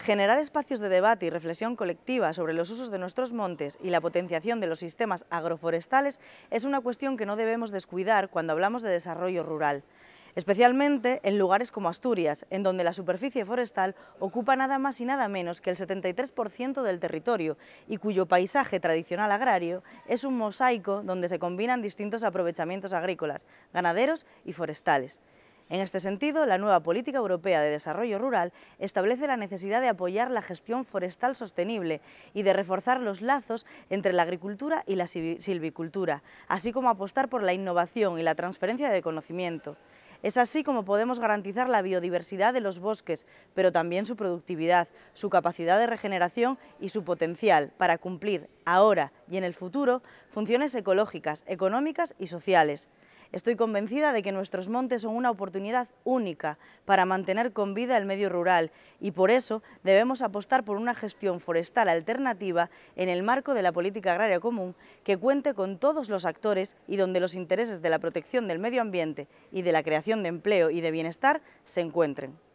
Generar espacios de debate y reflexión colectiva sobre los usos de nuestros montes y la potenciación de los sistemas agroforestales es una cuestión que no debemos descuidar cuando hablamos de desarrollo rural, especialmente en lugares como Asturias, en donde la superficie forestal ocupa nada más y nada menos que el 73% del territorio y cuyo paisaje tradicional agrario es un mosaico donde se combinan distintos aprovechamientos agrícolas, ganaderos y forestales. En este sentido, la nueva Política Europea de Desarrollo Rural establece la necesidad de apoyar la gestión forestal sostenible y de reforzar los lazos entre la agricultura y la silvicultura, así como apostar por la innovación y la transferencia de conocimiento. Es así como podemos garantizar la biodiversidad de los bosques, pero también su productividad, su capacidad de regeneración y su potencial para cumplir, ahora y en el futuro, funciones ecológicas, económicas y sociales. Estoy convencida de que nuestros montes son una oportunidad única para mantener con vida el medio rural y por eso debemos apostar por una gestión forestal alternativa en el marco de la política agraria común que cuente con todos los actores y donde los intereses de la protección del medio ambiente y de la creación de empleo y de bienestar se encuentren.